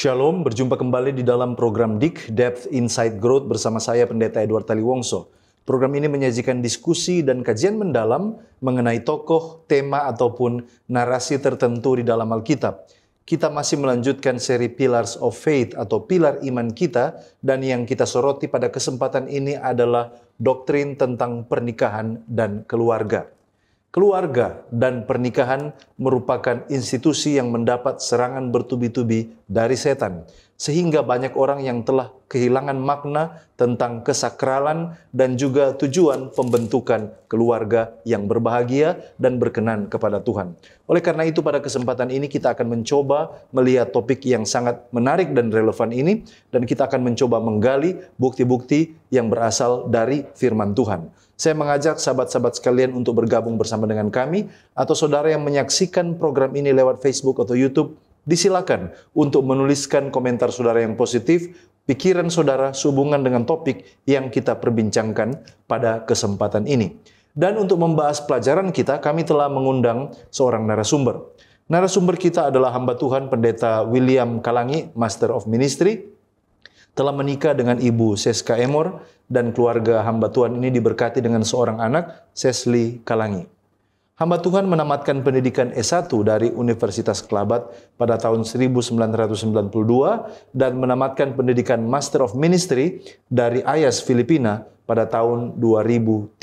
Shalom, berjumpa kembali di dalam program Dik Depth Inside Growth bersama saya Pendeta Edward Taliwongso. Program ini menyajikan diskusi dan kajian mendalam mengenai tokoh, tema ataupun narasi tertentu di dalam Alkitab. Kita masih melanjutkan seri Pillars of Faith atau pilar iman kita dan yang kita soroti pada kesempatan ini adalah doktrin tentang pernikahan dan keluarga. Keluarga dan pernikahan merupakan institusi yang mendapat serangan bertubi-tubi dari setan sehingga banyak orang yang telah kehilangan makna tentang kesakralan dan juga tujuan pembentukan keluarga yang berbahagia dan berkenan kepada Tuhan. Oleh karena itu pada kesempatan ini kita akan mencoba melihat topik yang sangat menarik dan relevan ini dan kita akan mencoba menggali bukti-bukti yang berasal dari firman Tuhan. Saya mengajak sahabat-sahabat sekalian untuk bergabung bersama dengan kami atau saudara yang menyaksikan program ini lewat Facebook atau YouTube Disilakan untuk menuliskan komentar saudara yang positif, pikiran saudara sehubungan dengan topik yang kita perbincangkan pada kesempatan ini. Dan untuk membahas pelajaran kita, kami telah mengundang seorang narasumber. Narasumber kita adalah hamba Tuhan Pendeta William Kalangi, Master of Ministry, telah menikah dengan Ibu Seska Emor dan keluarga hamba Tuhan ini diberkati dengan seorang anak, Sesli Kalangi. Hamba Tuhan menamatkan pendidikan S1 dari Universitas Kelabat pada tahun 1992 dan menamatkan pendidikan Master of Ministry dari Ayas Filipina pada tahun 2003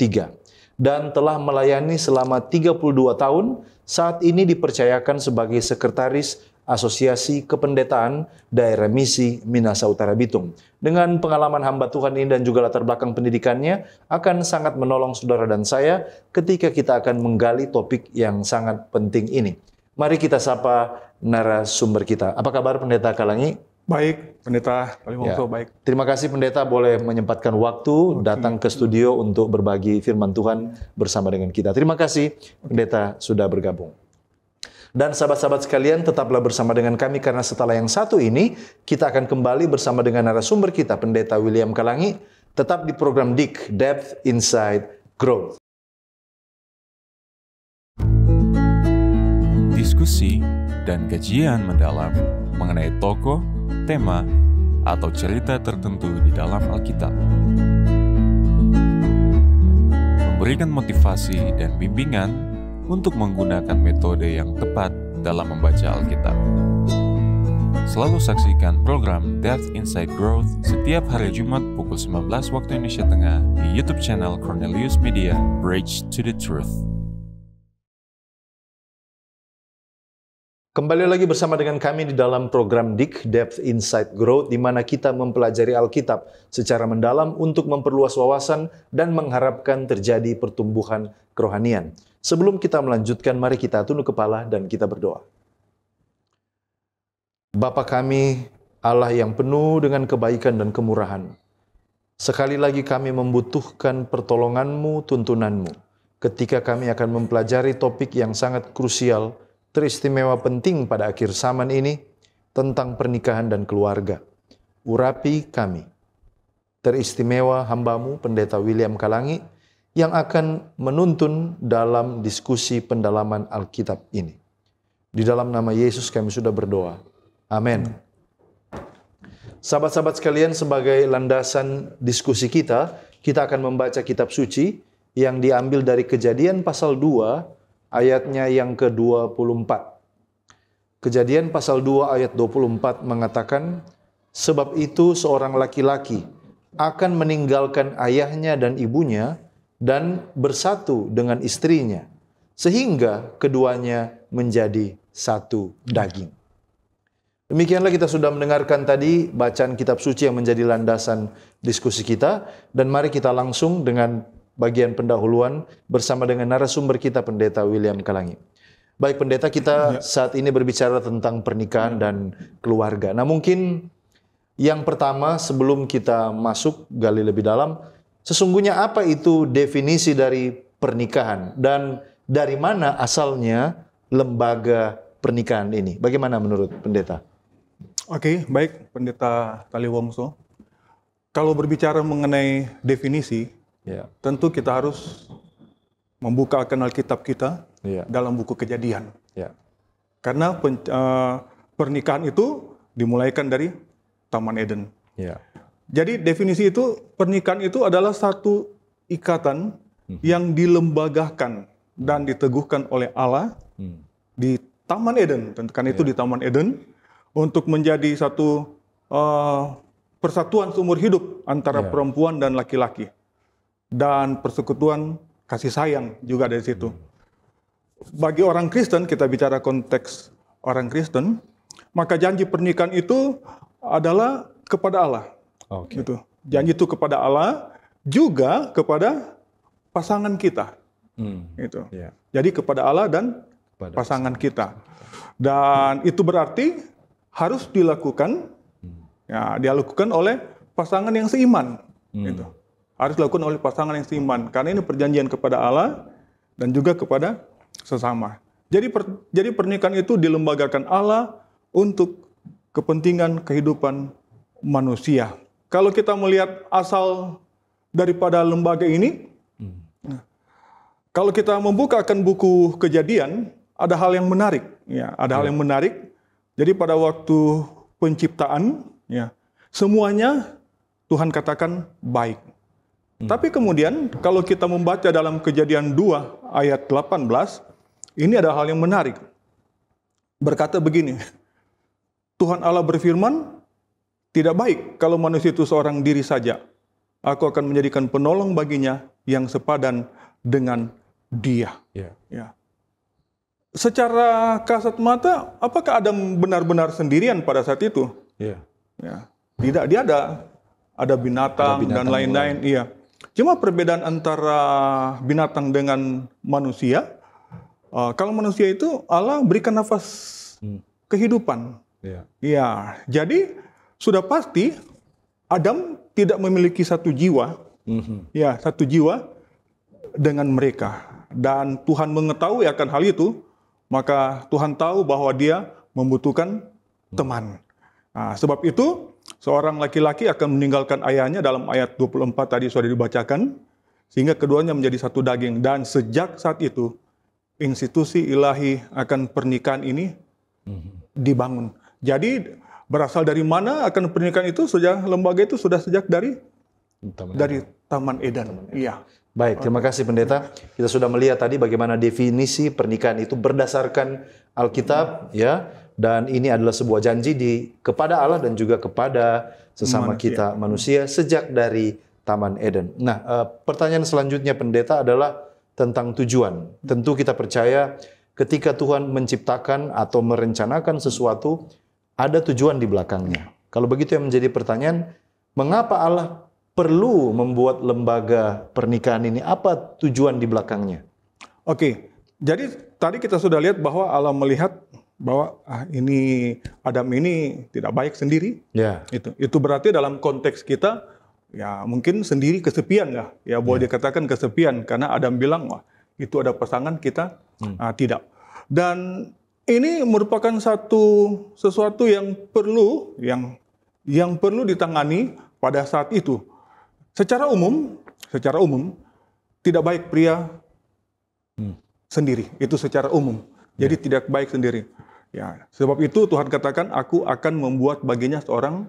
dan telah melayani selama 32 tahun. Saat ini dipercayakan sebagai sekretaris Asosiasi Kependetaan Daerah Misi Minasa Utara Bitung. Dengan pengalaman hamba Tuhan ini dan juga latar belakang pendidikannya, akan sangat menolong saudara dan saya ketika kita akan menggali topik yang sangat penting ini. Mari kita sapa narasumber kita. Apa kabar Pendeta Kalangi? Baik, Pendeta Kalimongso, ya. baik. Terima kasih Pendeta boleh menyempatkan waktu okay. datang ke studio untuk berbagi firman Tuhan bersama dengan kita. Terima kasih Pendeta sudah bergabung. Dan sahabat-sahabat sekalian tetaplah bersama dengan kami karena setelah yang satu ini kita akan kembali bersama dengan narasumber kita Pendeta William Kalangi tetap di program DIK Depth Inside Growth. Diskusi dan kajian mendalam mengenai tokoh, tema, atau cerita tertentu di dalam Alkitab. Memberikan motivasi dan bimbingan untuk menggunakan metode yang tepat dalam membaca Alkitab. Selalu saksikan program Death Inside Growth setiap hari Jumat pukul 19 waktu Indonesia Tengah di YouTube channel Cornelius Media Bridge to the Truth. Kembali lagi bersama dengan kami di dalam program Dik Depth Insight Growth di mana kita mempelajari Alkitab secara mendalam untuk memperluas wawasan dan mengharapkan terjadi pertumbuhan kerohanian. Sebelum kita melanjutkan, mari kita tunduk kepala dan kita berdoa. Bapa kami, Allah yang penuh dengan kebaikan dan kemurahan. Sekali lagi kami membutuhkan pertolonganmu, tuntunanmu. Ketika kami akan mempelajari topik yang sangat krusial, teristimewa penting pada akhir zaman ini tentang pernikahan dan keluarga. Urapi kami, teristimewa hambamu Pendeta William Kalangi yang akan menuntun dalam diskusi pendalaman Alkitab ini. Di dalam nama Yesus kami sudah berdoa. Amin. Sahabat-sahabat sekalian sebagai landasan diskusi kita, kita akan membaca kitab suci yang diambil dari kejadian pasal 2 ayatnya yang ke-24. Kejadian pasal 2 ayat 24 mengatakan, Sebab itu seorang laki-laki akan meninggalkan ayahnya dan ibunya dan bersatu dengan istrinya, sehingga keduanya menjadi satu daging. Demikianlah kita sudah mendengarkan tadi bacaan kitab suci yang menjadi landasan diskusi kita dan mari kita langsung dengan bagian pendahuluan bersama dengan narasumber kita pendeta William Kalangi. Baik pendeta kita ya. saat ini berbicara tentang pernikahan ya. dan keluarga. Nah mungkin yang pertama sebelum kita masuk gali lebih dalam, sesungguhnya apa itu definisi dari pernikahan dan dari mana asalnya lembaga pernikahan ini? Bagaimana menurut pendeta? Oke, baik pendeta Kaliwongso. Kalau berbicara mengenai definisi, Yeah. Tentu kita harus membuka kenal kitab kita yeah. dalam buku kejadian. Yeah. Karena pen, uh, pernikahan itu dimulaikan dari Taman Eden. Yeah. Jadi definisi itu pernikahan itu adalah satu ikatan hmm. yang dilembagakan dan diteguhkan oleh Allah mm. di Taman Eden. Tentukan yeah. itu ya. di Taman Eden untuk menjadi satu uh, persatuan seumur hidup antara yeah. perempuan dan laki-laki dan persekutuan kasih sayang juga dari situ. Bagi orang Kristen, kita bicara konteks orang Kristen, maka janji pernikahan itu adalah kepada Allah. Okay. Gitu. Janji itu kepada Allah juga kepada pasangan kita. Hmm. Gitu. Yeah. Jadi kepada Allah dan kepada pasangan, kita. Dan hmm. itu berarti harus dilakukan hmm. ya dilakukan oleh pasangan yang seiman hmm. gitu harus dilakukan oleh pasangan yang seiman karena ini perjanjian kepada Allah dan juga kepada sesama. Jadi per, jadi pernikahan itu dilembagakan Allah untuk kepentingan kehidupan manusia. Kalau kita melihat asal daripada lembaga ini, hmm. Nah, kalau kita membuka akan buku kejadian, ada hal yang menarik. Ya, ada hmm. hal ya. yang menarik. Jadi pada waktu penciptaan, ya, semuanya Tuhan katakan baik. Hmm. Tapi kemudian kalau kita membaca dalam kejadian 2 ayat 18, ini ada hal yang menarik. Berkata begini, Tuhan Allah berfirman, tidak baik kalau manusia itu seorang diri saja. Aku akan menjadikan penolong baginya yang sepadan dengan dia. Yeah. Ya. Secara kasat mata, apakah Adam benar-benar sendirian pada saat itu? Yeah. Ya. Tidak, dia ada ada binatang, ada binatang dan lain-lain. Iya. Cuma perbedaan antara binatang dengan manusia, uh, kalau manusia itu Allah berikan nafas hmm. kehidupan. Yeah. Ya, iya. jadi sudah pasti Adam tidak memiliki satu jiwa. Mm-hmm. Ya, satu jiwa dengan mereka. Dan Tuhan mengetahui akan hal itu, maka Tuhan tahu bahwa dia membutuhkan hmm. teman. Nah, sebab itu Seorang laki-laki akan meninggalkan ayahnya dalam ayat 24 tadi sudah dibacakan, sehingga keduanya menjadi satu daging. Dan sejak saat itu, institusi ilahi akan pernikahan ini dibangun. Jadi berasal dari mana akan pernikahan itu? Sejak lembaga itu sudah sejak dari Taman dari Taman Eden. Iya. Baik, terima kasih pendeta. Kita sudah melihat tadi bagaimana definisi pernikahan itu berdasarkan Alkitab, ya. ya dan ini adalah sebuah janji di kepada Allah dan juga kepada sesama manusia. kita manusia sejak dari Taman Eden. Nah, uh, pertanyaan selanjutnya pendeta adalah tentang tujuan. Tentu kita percaya ketika Tuhan menciptakan atau merencanakan sesuatu ada tujuan di belakangnya. Kalau begitu yang menjadi pertanyaan, mengapa Allah perlu membuat lembaga pernikahan ini? Apa tujuan di belakangnya? Oke. Jadi tadi kita sudah lihat bahwa Allah melihat bahwa ah, ini Adam ini tidak baik sendiri. Ya. Itu itu berarti dalam konteks kita ya mungkin sendiri kesepian lah. Ya boleh yeah. dikatakan kesepian karena Adam bilang wah itu ada pasangan kita hmm. ah, tidak. Dan ini merupakan satu sesuatu yang perlu yang yang perlu ditangani pada saat itu. Secara umum, secara umum tidak baik pria hmm. sendiri. Itu secara umum. Jadi yeah. tidak baik sendiri. Ya, sebab itu Tuhan katakan aku akan membuat baginya seorang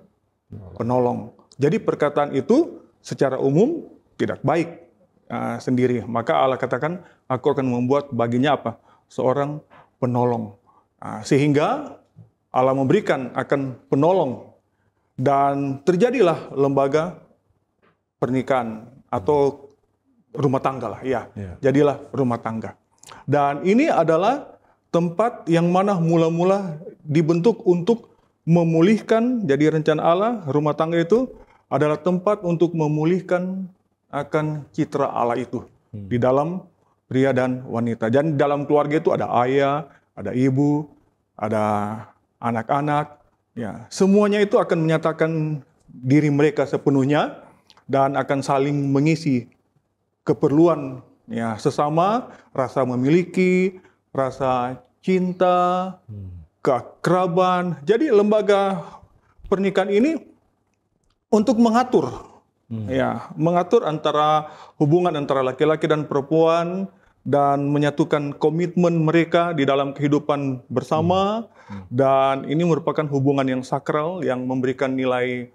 penolong. Jadi perkataan itu secara umum tidak baik uh, sendiri. Maka Allah katakan aku akan membuat baginya apa? Seorang penolong. Uh, sehingga Allah memberikan akan penolong dan terjadilah lembaga pernikahan atau rumah tangga lah ya. Jadilah rumah tangga. Dan ini adalah tempat yang mana mula-mula dibentuk untuk memulihkan jadi rencana Allah rumah tangga itu adalah tempat untuk memulihkan akan citra Allah itu hmm. di dalam pria dan wanita. Dan dalam keluarga itu ada ayah, ada ibu, ada anak-anak, ya. Semuanya itu akan menyatakan diri mereka sepenuhnya dan akan saling mengisi keperluan ya sesama, rasa memiliki, rasa cinta, hmm. Jadi lembaga pernikahan ini untuk mengatur hmm. ya, mengatur antara hubungan antara laki-laki dan perempuan dan menyatukan komitmen mereka di dalam kehidupan bersama hmm. Hmm. dan ini merupakan hubungan yang sakral yang memberikan nilai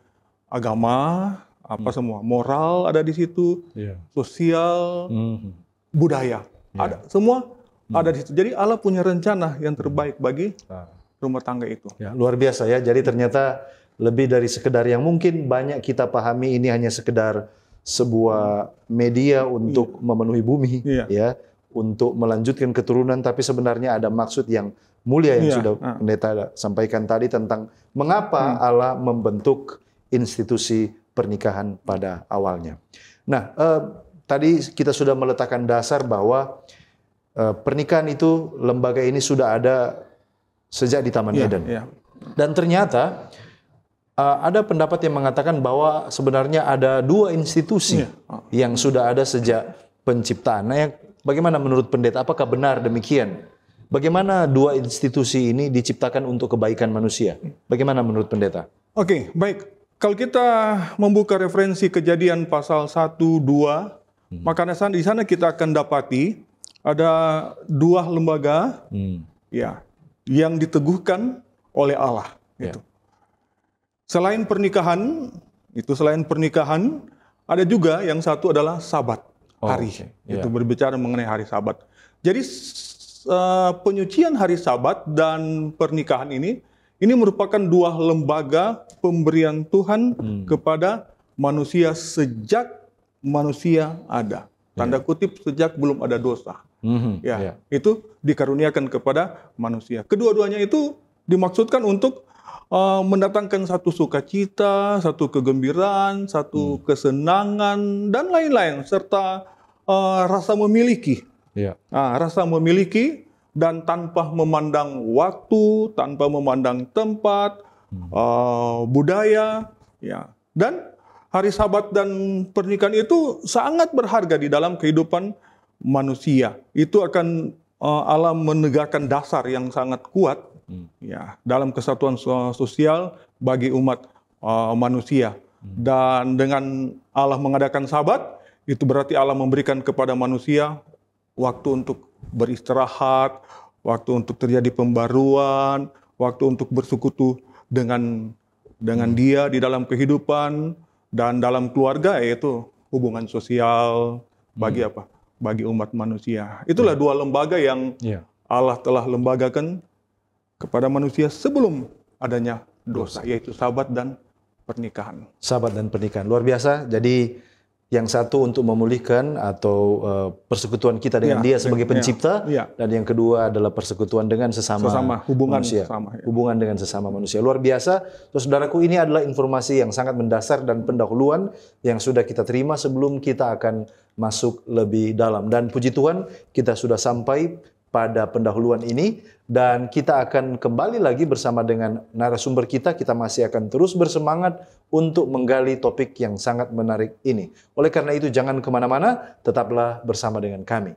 agama, apa hmm. semua, moral ada di situ, yeah. sosial, hmm. budaya. Yeah. Ada semua hmm. ada di situ. Jadi Allah punya rencana yang terbaik bagi ah. rumah tangga itu. Ya, luar biasa ya. Jadi ternyata lebih dari sekedar yang mungkin banyak kita pahami ini hanya sekedar sebuah media untuk iya. memenuhi bumi iya. ya, untuk melanjutkan keturunan tapi sebenarnya ada maksud yang mulia yang iya. sudah ah. pendeta uh. sampaikan tadi tentang mengapa hmm. Allah membentuk institusi pernikahan pada awalnya. Nah, eh, tadi kita sudah meletakkan dasar bahwa Eh, pernikahan itu lembaga ini sudah ada sejak di Taman yeah, Eden. Yeah. Dan ternyata uh, ada pendapat yang mengatakan bahwa sebenarnya ada dua institusi yeah. yang sudah ada sejak penciptaan. Nah, bagaimana menurut pendeta? Apakah benar demikian? Bagaimana dua institusi ini diciptakan untuk kebaikan manusia? Bagaimana menurut pendeta? Oke, okay, baik. Kalau kita membuka referensi kejadian pasal 1 2, hmm. maka di sana kita akan dapati ada dua lembaga hmm. ya yang diteguhkan oleh Allah ya. itu. Selain pernikahan, itu selain pernikahan ada juga yang satu adalah sabat oh, hari. Okay. ya. Itu berbicara mengenai hari sabat. Jadi eh, penyucian hari sabat dan pernikahan ini ini merupakan dua lembaga pemberian Tuhan hmm. kepada manusia sejak manusia ada. Tanda ya. kutip sejak belum ada dosa. Mm-hmm. Ya, yeah. itu dikaruniakan kepada manusia. Kedua-duanya itu dimaksudkan untuk uh, mendatangkan satu sukacita, satu kegembiraan, satu mm. kesenangan dan lain-lain serta uh, rasa memiliki. Yeah. Nah, rasa memiliki dan tanpa memandang waktu, tanpa memandang tempat, mm. uh, budaya, ya. Dan hari Sabat dan pernikahan itu sangat berharga di dalam kehidupan manusia itu akan uh, Allah menegakkan dasar yang sangat kuat hmm. ya dalam kesatuan sosial bagi umat uh, manusia hmm. dan dengan Allah mengadakan sabat itu berarti Allah memberikan kepada manusia waktu untuk beristirahat, waktu untuk terjadi pembaruan, waktu untuk bersekutu dengan dengan hmm. dia di dalam kehidupan dan dalam keluarga yaitu hubungan sosial bagi hmm. apa? bagi umat manusia. Itulah ya. dua lembaga yang ya. Allah telah lembagakan kepada manusia sebelum adanya dosa, dosa. yaitu sahabat dan pernikahan. Sahabat dan pernikahan. Luar biasa. Jadi yang satu untuk memulihkan atau uh, persekutuan kita dengan ya, Dia sebagai ya, pencipta ya, ya. dan yang kedua adalah persekutuan dengan sesama, sesama hubungan manusia, sesama, ya. hubungan dengan sesama manusia. Luar biasa, so, saudaraku ini adalah informasi yang sangat mendasar dan pendahuluan yang sudah kita terima sebelum kita akan masuk lebih dalam. Dan puji Tuhan kita sudah sampai pada pendahuluan ini dan kita akan kembali lagi bersama dengan narasumber kita. Kita masih akan terus bersemangat untuk menggali topik yang sangat menarik ini. Oleh karena itu, jangan kemana-mana, tetaplah bersama dengan kami.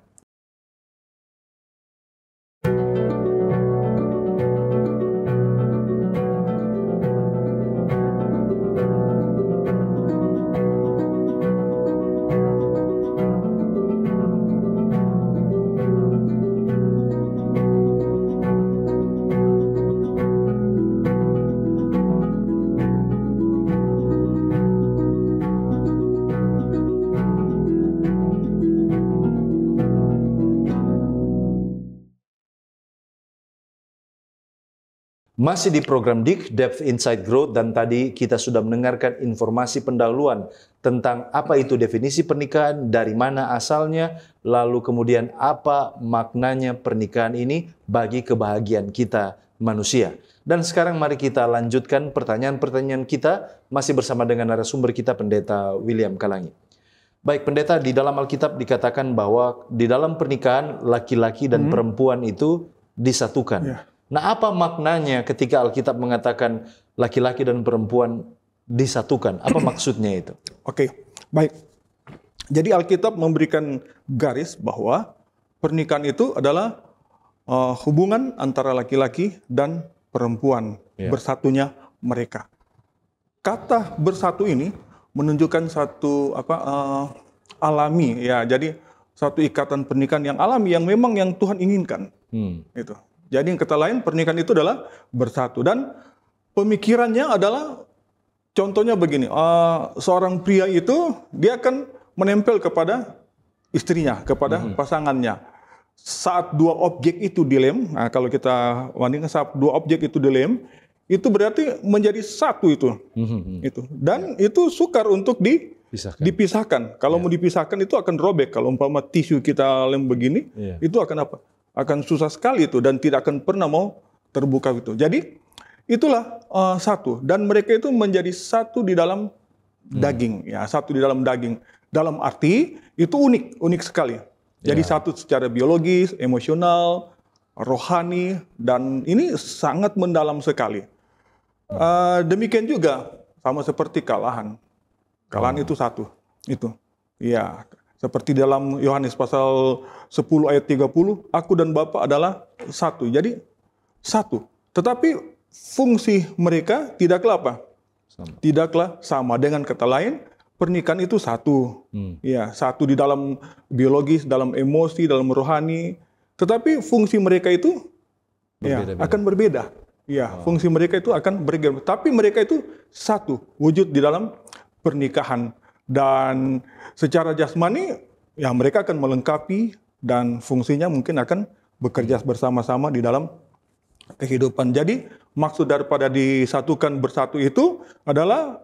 Masih di program DIK, Depth Insight Growth, dan tadi kita sudah mendengarkan informasi pendahuluan tentang apa itu definisi pernikahan, dari mana asalnya, lalu kemudian apa maknanya pernikahan ini bagi kebahagiaan kita manusia. Dan sekarang mari kita lanjutkan pertanyaan-pertanyaan kita masih bersama dengan narasumber kita Pendeta William Kalangi. Baik pendeta, di dalam Alkitab dikatakan bahwa di dalam pernikahan laki-laki dan hmm. perempuan itu disatukan. Yeah Nah, apa maknanya ketika Alkitab mengatakan laki-laki dan perempuan disatukan? Apa maksudnya itu? Oke, okay. baik. Jadi Alkitab memberikan garis bahwa pernikahan itu adalah uh, hubungan antara laki-laki dan perempuan yeah. bersatunya mereka. Kata bersatu ini menunjukkan satu apa uh, alami ya. Jadi satu ikatan pernikahan yang alami yang memang yang Tuhan inginkan. Hmm. Itu. Jadi yang kata lain pernikahan itu adalah bersatu dan pemikirannya adalah contohnya begini, uh, seorang pria itu dia akan menempel kepada istrinya, kepada mm-hmm. pasangannya. Saat dua objek itu dilem, nah kalau kita bandingkan saat dua objek itu dilem, itu berarti menjadi satu itu. Mm-hmm. Itu. Dan itu sukar untuk di Pisahkan. dipisahkan. Kalau yeah. mau dipisahkan itu akan robek. Kalau umpama tisu kita lem begini, yeah. itu akan apa? akan susah sekali itu dan tidak akan pernah mau terbuka itu. Jadi itulah uh, satu dan mereka itu menjadi satu di dalam hmm. daging ya, satu di dalam daging. Dalam arti itu unik, unik sekali. Jadi yeah. satu secara biologis, emosional, rohani dan ini sangat mendalam sekali. Uh, demikian juga sama seperti kalahan. Kalahan oh. itu satu, itu. Iya, seperti dalam Yohanes pasal 10 ayat 30, aku dan Bapa adalah satu. Jadi satu. Tetapi fungsi mereka tidaklah apa? Sama. Tidaklah sama. Dengan kata lain, pernikahan itu satu. Hmm. Ya, satu di dalam biologis, dalam emosi, dalam rohani. Tetapi fungsi mereka itu berbeda, ya, akan berbeda. Ya, oh. fungsi mereka itu akan berbeda. Tapi mereka itu satu, wujud di dalam pernikahan. Dan secara jasmani ya mereka akan melengkapi dan fungsinya mungkin akan bekerja bersama-sama di dalam kehidupan. Jadi maksud daripada disatukan bersatu itu adalah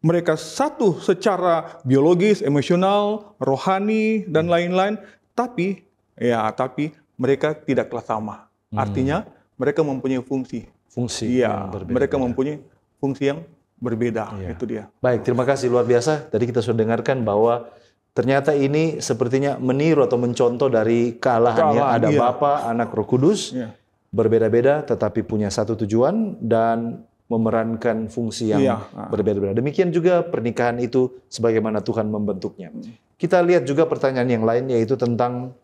mereka satu secara biologis, emosional, rohani dan hmm. lain-lain, tapi ya tapi mereka tidaklah sama. Hmm. Artinya mereka mempunyai fungsi. Fungsi ya, yang berbeda. Mereka mempunyai fungsi yang berbeda. Ya. Itu dia. Baik, terima kasih luar biasa. Tadi kita sudah dengarkan bahwa ternyata ini sepertinya meniru atau mencontoh dari kealahannya yang ada iya. Bapa, Anak, Roh Kudus. Ya. Berbeda-beda tetapi punya satu tujuan dan memerankan fungsi yang ya. berbeda-beda. Demikian juga pernikahan itu sebagaimana Tuhan membentuknya. Kita lihat juga pertanyaan yang lain yaitu tentang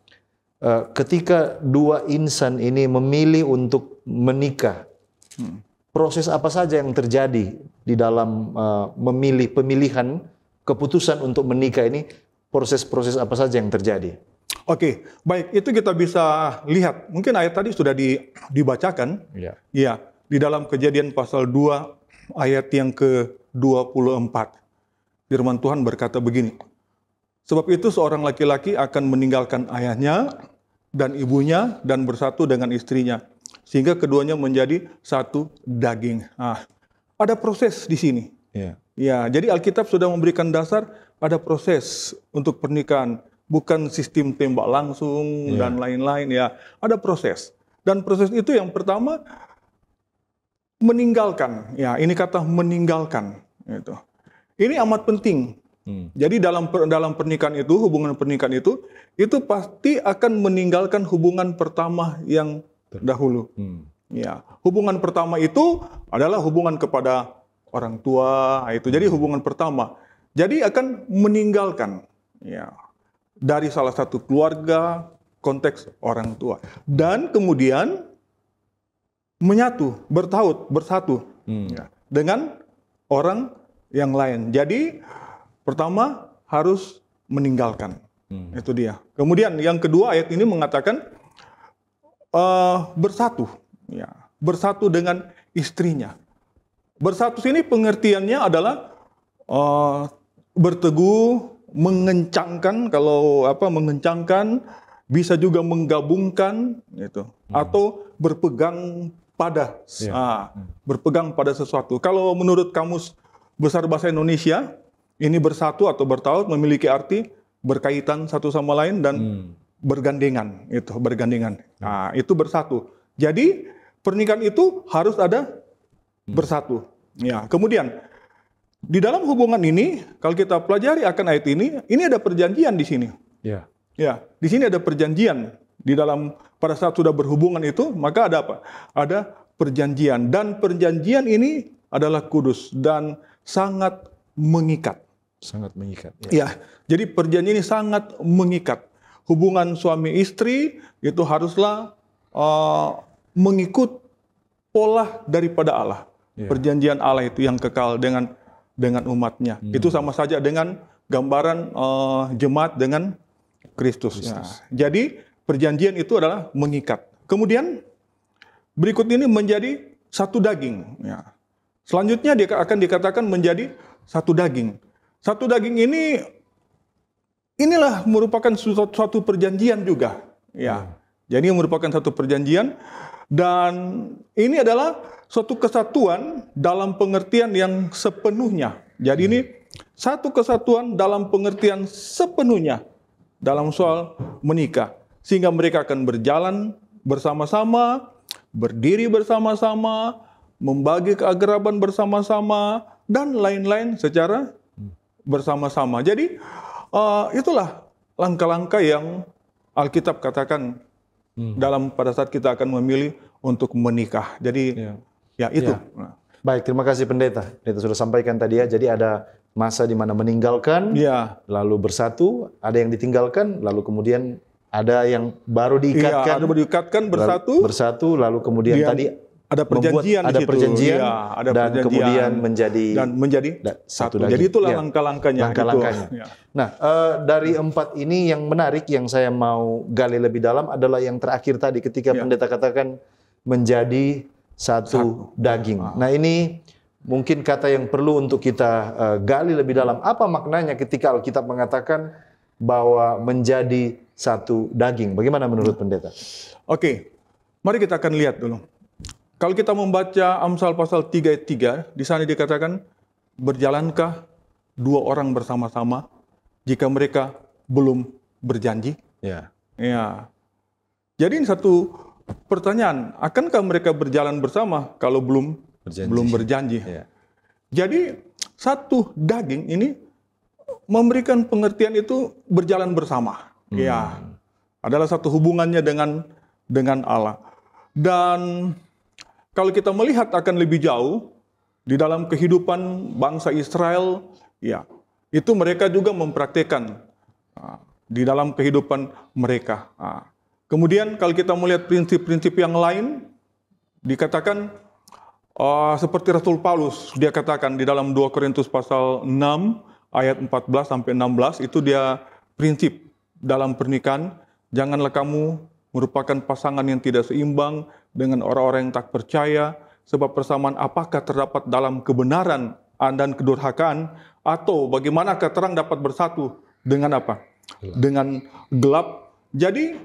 eh, ketika dua insan ini memilih untuk menikah. Hmm. proses apa saja yang terjadi di dalam uh, memilih pemilihan keputusan untuk menikah ini proses-proses apa saja yang terjadi? Oke, baik itu kita bisa lihat. Mungkin ayat tadi sudah di, dibacakan. Iya. Iya, di dalam Kejadian pasal 2 ayat yang ke-24. Firman Tuhan berkata begini. Sebab itu seorang laki-laki akan meninggalkan ayahnya dan ibunya dan bersatu dengan istrinya sehingga keduanya menjadi satu daging. Nah, pada proses di sini. Yeah. Ya, jadi Alkitab sudah memberikan dasar pada proses untuk pernikahan, bukan sistem tembak langsung yeah. dan lain-lain ya. Ada proses. Dan proses itu yang pertama meninggalkan. Ya, ini kata meninggalkan itu. Ini amat penting. Hmm. Jadi dalam dalam pernikahan itu, hubungan pernikahan itu itu pasti akan meninggalkan hubungan pertama yang dahulu. Hmm. Ya, hubungan pertama itu adalah hubungan kepada orang tua, nah itu. Jadi hubungan pertama. Jadi akan meninggalkan ya dari salah satu keluarga konteks orang tua dan kemudian menyatu, bertaut, bersatu hmm. ya, dengan orang yang lain. Jadi pertama harus meninggalkan. Hmm. Itu dia. Kemudian yang kedua ayat ini mengatakan uh, bersatu ya, bersatu dengan istrinya. Bersatu ini pengertiannya adalah uh, berteguh, mengencangkan kalau apa mengencangkan bisa juga menggabungkan gitu hmm. atau berpegang pada ya. ah, berpegang pada sesuatu. Kalau menurut kamus besar bahasa Indonesia, ini bersatu atau bertaut memiliki arti berkaitan satu sama lain dan hmm. bergandengan itu bergandengan. Hmm. Nah, itu bersatu. Jadi Pernikahan itu harus ada bersatu. Ya, kemudian di dalam hubungan ini kalau kita pelajari akan ayat ini, ini ada perjanjian di sini. Ya. Ya, di sini ada perjanjian di dalam pada saat sudah berhubungan itu, maka ada apa? Ada perjanjian dan perjanjian ini adalah kudus dan sangat mengikat. Sangat mengikat. Ya. ya. Jadi perjanjian ini sangat mengikat. Hubungan suami istri itu haruslah uh, mengikut pola daripada Allah. Yeah. Perjanjian Allah itu yang kekal dengan dengan umatnya. Hmm. Itu sama saja dengan gambaran uh, jemaat dengan Kristus. Ya. jadi perjanjian itu adalah mengikat. Kemudian berikut ini menjadi satu daging. Ya. Selanjutnya dia akan dikatakan menjadi satu daging. Satu daging ini inilah merupakan suatu, suatu perjanjian juga. Ya. Hmm. Jadi merupakan satu perjanjian dan ini adalah suatu kesatuan dalam pengertian yang sepenuhnya. Jadi ini satu kesatuan dalam pengertian sepenuhnya dalam soal menikah. Sehingga mereka akan berjalan bersama-sama, berdiri bersama-sama, membagi keagraban bersama-sama, dan lain-lain secara bersama-sama. Jadi uh, itulah langkah-langkah yang Alkitab katakan Hmm. dalam pada saat kita akan memilih untuk menikah. Jadi ya, ya itu. Yeah. Ya. Baik, terima kasih pendeta. Pendeta sudah sampaikan tadi ya. Jadi ada masa di mana meninggalkan, ya. lalu bersatu, ada yang ditinggalkan, lalu kemudian ada yang baru diikatkan. Iya, ada baru diikatkan bersatu. Lalu, bersatu, lalu kemudian yang, tadi ada perjanjian ada situ. perjanjian ya, ada dan perjanjian, kemudian menjadi dan menjadi da, satu, lagi. Jadi itulah ya, langkah-langkahnya. langkah Gitu. Iya. Nah uh, dari empat ini yang menarik yang saya mau gali lebih dalam adalah yang terakhir tadi ketika ya. pendeta katakan menjadi satu, satu. daging. ya. Nah ini mungkin kata yang perlu untuk kita uh, gali lebih dalam. Apa maknanya ketika Alkitab mengatakan bahwa menjadi satu daging? Bagaimana menurut pendeta? Oke, mari kita akan lihat dulu kalau kita membaca Amsal pasal 3 ayat 3, di sana dikatakan, berjalankah dua orang bersama-sama jika mereka belum berjanji? Ya. Ya. Jadi ini satu pertanyaan, akankah mereka berjalan bersama kalau belum berjanji. belum berjanji? Ya. Jadi satu daging ini memberikan pengertian itu berjalan bersama. Hmm. Ya. Adalah satu hubungannya dengan dengan Allah. Dan kalau kita melihat akan lebih jauh di dalam kehidupan bangsa Israel, ya, itu mereka juga mempraktekkan ah, di dalam kehidupan mereka. Ah. Kemudian kalau kita melihat prinsip-prinsip yang lain, dikatakan uh, seperti Rasul Paulus, dia katakan di dalam 2 Korintus pasal 6 ayat 14 sampai 16 itu dia prinsip dalam pernikahan, janganlah kamu merupakan pasangan yang tidak seimbang dengan orang-orang yang tak percaya, sebab persamaan apakah terdapat dalam kebenaran dan kedurhakaan, atau bagaimanakah terang dapat bersatu dengan apa? Dengan gelap. Jadi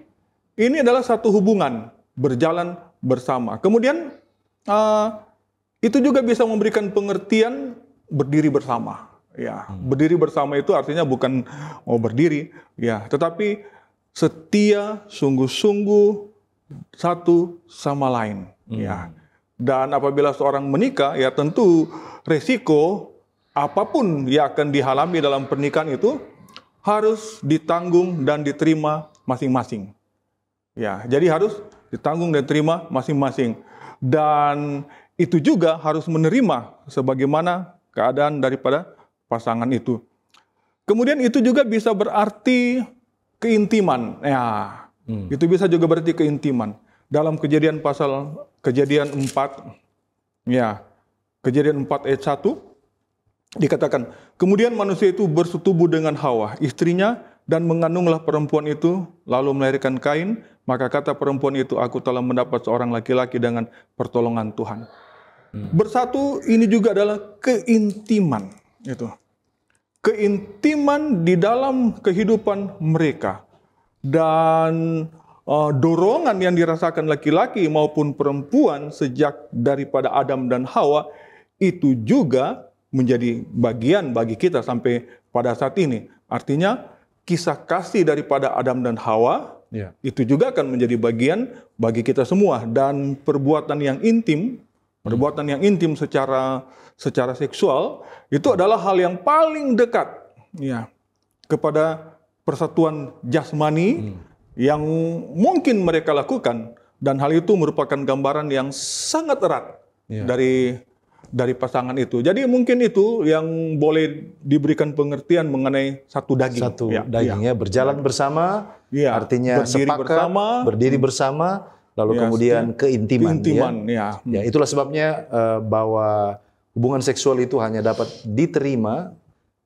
ini adalah satu hubungan berjalan bersama. Kemudian uh, itu juga bisa memberikan pengertian berdiri bersama. Ya, hmm. berdiri bersama itu artinya bukan mau berdiri, ya, tetapi setia, sungguh-sungguh, satu sama lain. Hmm. Ya. Dan apabila seorang menikah, ya tentu resiko apapun yang akan dihalami dalam pernikahan itu harus ditanggung dan diterima masing-masing. Ya, jadi harus ditanggung dan terima masing-masing. Dan itu juga harus menerima sebagaimana keadaan daripada pasangan itu. Kemudian itu juga bisa berarti keintiman. Ya, Hmm. Itu bisa juga berarti keintiman. Dalam kejadian pasal kejadian 4 ya, kejadian 4 ayat 1 dikatakan, "Kemudian manusia itu bersetubuh dengan Hawa, istrinya, dan mengandunglah perempuan itu, lalu melahirkan Kain, maka kata perempuan itu, aku telah mendapat seorang laki-laki dengan pertolongan Tuhan." Hmm. Bersatu ini juga adalah keintiman, itu. Keintiman di dalam kehidupan mereka dan uh, dorongan yang dirasakan laki-laki maupun perempuan sejak daripada Adam dan Hawa itu juga menjadi bagian bagi kita sampai pada saat ini. Artinya kisah kasih daripada Adam dan Hawa ya. itu juga akan menjadi bagian bagi kita semua dan perbuatan yang intim, perbuatan yang intim secara secara seksual itu adalah hal yang paling dekat ya kepada persatuan jasmani hmm. yang mungkin mereka lakukan dan hal itu merupakan gambaran yang sangat erat yeah. dari dari pasangan itu. Jadi mungkin itu yang boleh diberikan pengertian mengenai satu daging. Satu ya, dagingnya ya. berjalan bersama, ya, artinya berdiri sepakat, bersama, berdiri hmm. bersama, lalu ya, kemudian keintiman. Keintiman, ya. Ya, ya itulah sebabnya uh, bahwa hubungan seksual itu hanya dapat diterima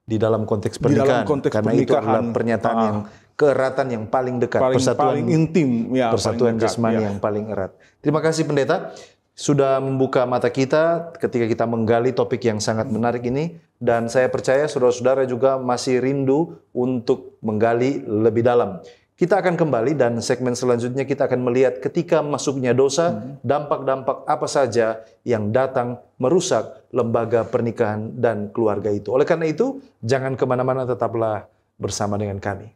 di dalam konteks pernikahan. Di dalam konteks karena pernikahan, itu adalah pernyataan ah. yang keeratan yang paling dekat, paling, persatuan paling intim, ya, persatuan jasmani ya. yang paling erat. Terima kasih pendeta sudah membuka mata kita ketika kita menggali topik yang sangat menarik ini dan saya percaya saudara-saudara juga masih rindu untuk menggali lebih dalam. Kita akan kembali dan segmen selanjutnya kita akan melihat ketika masuknya dosa, hmm. dampak-dampak apa saja yang datang merusak lembaga pernikahan dan keluarga itu. Oleh karena itu, jangan kemana-mana, tetaplah bersama dengan kami.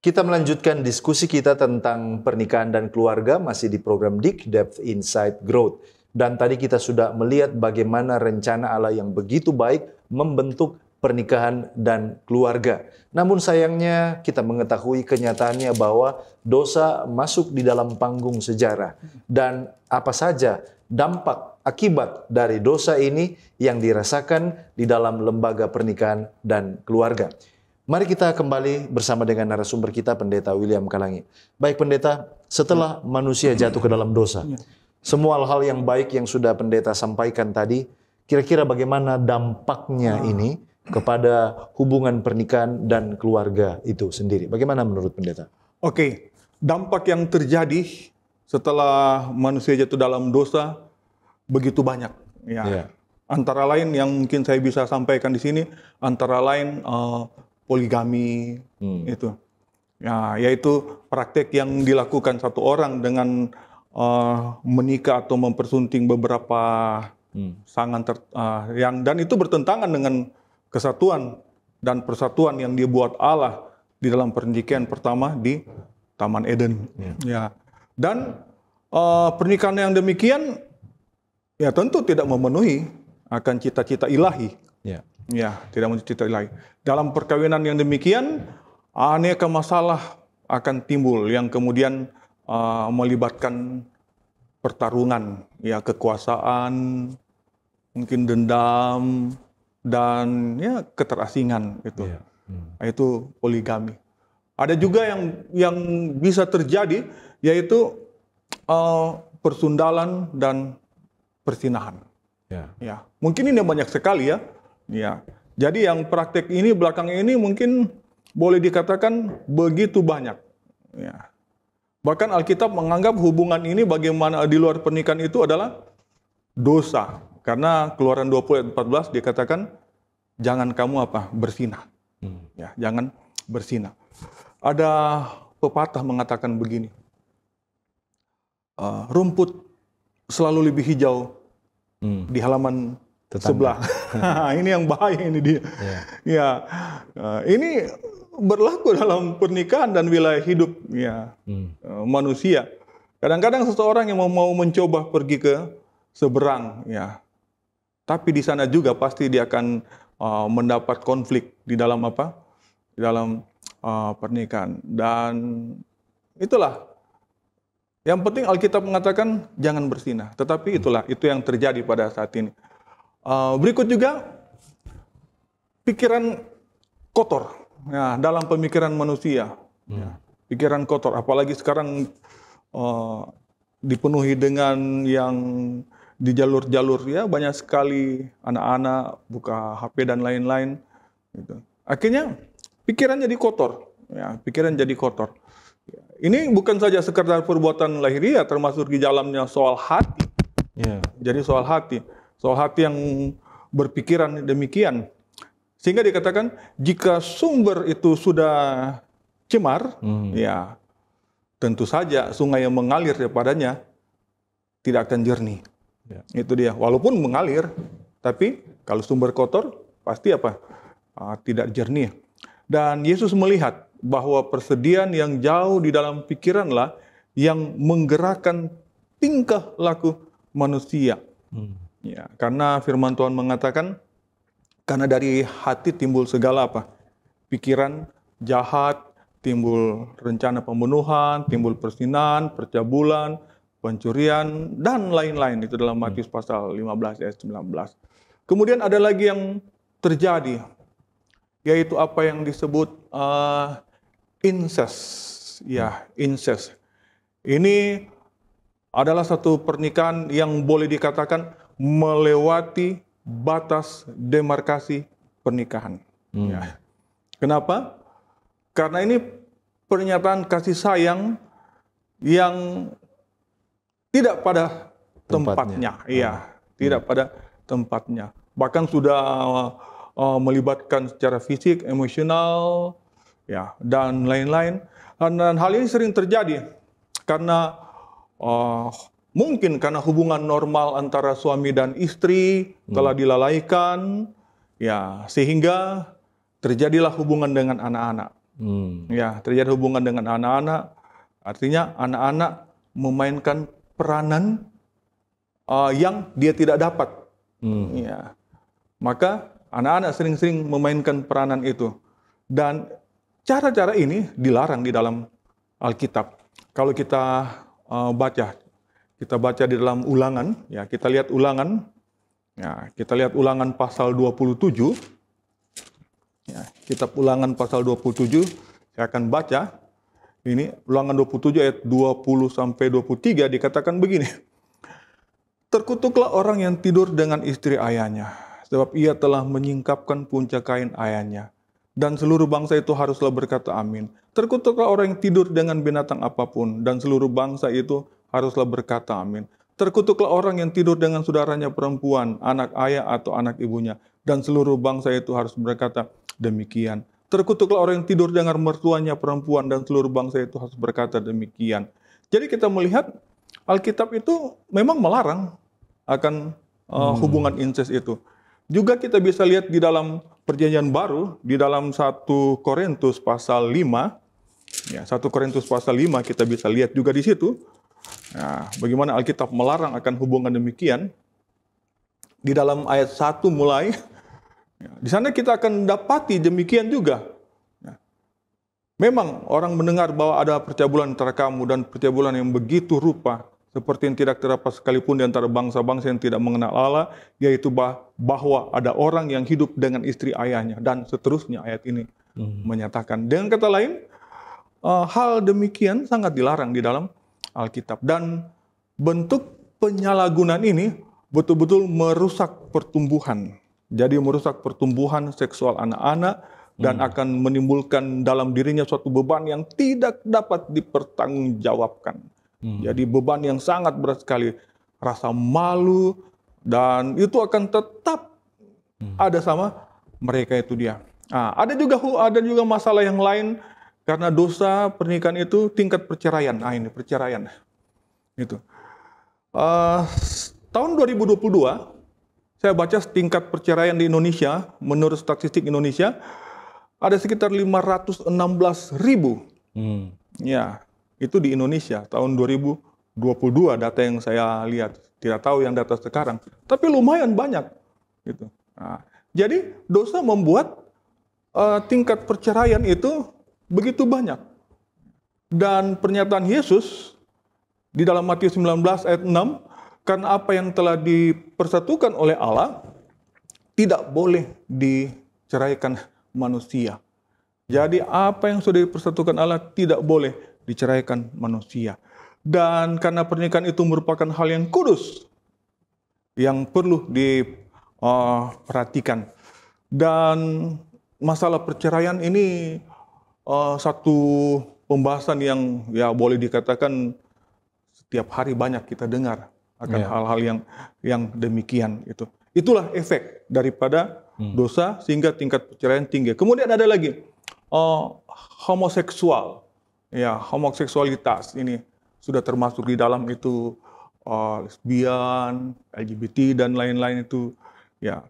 Kita melanjutkan diskusi kita tentang pernikahan dan keluarga masih di program Dik Depth Insight Growth. Dan tadi kita sudah melihat bagaimana rencana Allah yang begitu baik membentuk pernikahan dan keluarga. Namun sayangnya kita mengetahui kenyataannya bahwa dosa masuk di dalam panggung sejarah dan apa saja dampak akibat dari dosa ini yang dirasakan di dalam lembaga pernikahan dan keluarga. Mari kita kembali bersama dengan narasumber kita Pendeta William Kalangi. Baik Pendeta, setelah manusia jatuh ke dalam dosa, ya. semua hal-hal yang baik yang sudah Pendeta sampaikan tadi, kira-kira bagaimana dampaknya ah. ini kepada hubungan pernikahan dan keluarga itu sendiri? Bagaimana menurut Pendeta? Oke, dampak yang terjadi setelah manusia jatuh dalam dosa begitu banyak. Ya. Yeah. Antara lain yang mungkin saya bisa sampaikan di sini, antara lain uh, poligami hmm. itu. Ya, yaitu praktek yang dilakukan satu orang dengan uh, menikah atau mempersunting beberapa hmm. sangan ter, uh, yang dan itu bertentangan dengan kesatuan dan persatuan yang dibuat Allah di dalam pernikahan pertama di Taman Eden. Ya. ya. Dan uh, pernikahan yang demikian ya tentu tidak memenuhi akan cita-cita ilahi. yeah. Ya, tidak mencuci lagi. Dalam perkawinan yang demikian, aneka masalah akan timbul yang kemudian uh, melibatkan pertarungan, ya kekuasaan, mungkin dendam dan ya keterasingan itu. Ya. Hmm. Nah, itu poligami. Ada juga yang yang bisa terjadi yaitu uh, persundalan dan persinahan. Ya. ya, mungkin ini banyak sekali ya Ya. Jadi yang praktek ini belakang ini mungkin boleh dikatakan begitu banyak. Ya. Bahkan Alkitab menganggap hubungan ini bagaimana di luar pernikahan itu adalah dosa. Karena keluaran 20 ayat 14 dikatakan jangan kamu apa? bersina. Hmm. Ya, jangan bersina. Ada pepatah mengatakan begini. Uh, rumput selalu lebih hijau hmm. di halaman Tetangga. sebelah. ini yang bahaya ini dia. Yeah. Ya, eh, ini berlaku dalam pernikahan dan wilayah hidup ya hmm. Eh, manusia. Kadang-kadang seseorang yang mau, mau mencoba pergi ke seberang ya, tapi di sana juga pasti dia akan uh, mendapat konflik di dalam apa? Di dalam uh, pernikahan dan itulah yang penting Alkitab mengatakan jangan bersinah. Tetapi itulah itu yang terjadi pada saat ini. Eh, berikut juga pikiran kotor ya, dalam pemikiran manusia. Ya, hmm. pikiran kotor, apalagi sekarang uh, dipenuhi dengan yang di jalur-jalur ya banyak sekali anak-anak buka HP dan lain-lain. Gitu. Akhirnya pikiran jadi kotor, ya, pikiran jadi kotor. Ini bukan saja sekedar perbuatan lahiriah, ya, termasuk di dalamnya soal hati. Yeah. Jadi soal hati soal hati yang berpikiran demikian. Sehingga dikatakan jika sumber itu sudah cemar, hmm. ya tentu saja sungai yang mengalir daripadanya tidak akan jernih. Ya. Itu dia. Walaupun mengalir, tapi kalau sumber kotor pasti apa? Ah, tidak jernih. Dan Yesus melihat bahwa persediaan yang jauh di dalam pikiranlah yang menggerakkan tingkah laku manusia. Hmm. Ya, karena firman Tuhan mengatakan karena dari hati timbul segala apa? pikiran jahat, timbul rencana pembunuhan, timbul persinan percabulan, pencurian dan lain-lain itu dalam Matius hmm. pasal 15 ayat 19. Kemudian ada lagi yang terjadi yaitu apa yang disebut uh, incest. Ya, inses Ini adalah satu pernikahan yang boleh dikatakan melewati batas demarkasi pernikahan. Hmm. Ya. Kenapa? Karena ini pernyataan kasih sayang yang tidak pada tempatnya, tempatnya. iya, hmm. tidak pada tempatnya. Bahkan sudah uh, uh melibatkan secara fisik, emosional, ya, dan lain-lain. Dan, hal ini sering terjadi karena uh, Mungkin karena hubungan normal antara suami dan istri telah hmm. dilalaikan, ya sehingga terjadilah hubungan dengan anak-anak. Hmm. Ya terjadi hubungan dengan anak-anak, artinya anak-anak memainkan peranan uh, yang dia tidak dapat. Hmm. Ya. Maka anak-anak sering-sering memainkan peranan itu dan cara-cara ini dilarang di dalam Alkitab. Kalau kita uh, baca kita baca di dalam ulangan, ya kita lihat ulangan, ya kita lihat ulangan pasal 27, ya, kitab ulangan pasal 27, saya akan baca, ini ulangan 27 ayat 20 sampai 23 dikatakan begini, Terkutuklah orang yang tidur dengan istri ayahnya, sebab ia telah menyingkapkan puncak kain ayahnya. Dan seluruh bangsa itu haruslah berkata amin. Terkutuklah orang yang tidur dengan binatang apapun, dan seluruh bangsa itu haruslah berkata amin. Terkutuklah orang yang tidur dengan saudaranya perempuan, anak ayah atau anak ibunya. Dan seluruh bangsa itu harus berkata, demikian. Terkutuklah orang yang tidur dengan mertuanya perempuan dan seluruh bangsa itu harus berkata demikian. Jadi kita melihat Alkitab itu memang melarang akan uh, hubungan inses itu. Juga kita bisa lihat di dalam perjanjian baru, di dalam 1 Korintus pasal 5, ya 1 Korintus pasal 5 kita bisa lihat juga di situ, Nah, bagaimana Alkitab melarang akan hubungan demikian? Di dalam ayat 1 mulai, ya, di sana kita akan dapati demikian juga. Nah, memang orang mendengar bahwa ada percabulan antara kamu dan percabulan yang begitu rupa, seperti yang tidak terdapat sekalipun di antara bangsa-bangsa yang tidak mengenal Allah, yaitu bahwa ada orang yang hidup dengan istri ayahnya, dan seterusnya ayat ini hmm. menyatakan. Dengan kata lain, eh, hal demikian sangat dilarang di dalam Alkitab. Dan bentuk penyalahgunaan ini betul-betul merusak pertumbuhan. Jadi merusak pertumbuhan seksual anak-anak dan hmm. akan menimbulkan dalam dirinya suatu beban yang tidak dapat dipertanggungjawabkan. Hmm. Jadi beban yang sangat berat sekali, rasa malu dan itu akan tetap hmm. ada sama mereka itu dia. Nah, ada juga ada juga masalah yang lain karena dosa pernikahan itu tingkat perceraian. nah ini perceraian. itu Uh, tahun 2022 saya baca tingkat perceraian di Indonesia menurut statistik Indonesia ada sekitar 516 ribu. Hmm. Ya, itu di Indonesia tahun 2022 data yang saya lihat. Tidak tahu yang data sekarang, tapi lumayan banyak gitu. Nah, jadi dosa membuat uh, tingkat perceraian itu begitu banyak. Dan pernyataan Yesus di dalam Matius 19 ayat 6, karena apa yang telah dipersatukan oleh Allah tidak boleh diceraikan manusia. Jadi apa yang sudah dipersatukan Allah tidak boleh diceraikan manusia. Dan karena pernikahan itu merupakan hal yang kudus yang perlu diperhatikan. Eh, Dan masalah perceraian ini uh, satu pembahasan yang ya boleh dikatakan setiap hari banyak kita dengar akan ya. hal-hal yeah. yang yang demikian itu. Itulah efek daripada hmm. dosa sehingga tingkat perceraian tinggi. Kemudian ada lagi uh, homoseksual. Ya, homoseksualitas ini sudah termasuk di dalam itu uh, lesbian, LGBT dan lain-lain itu ya.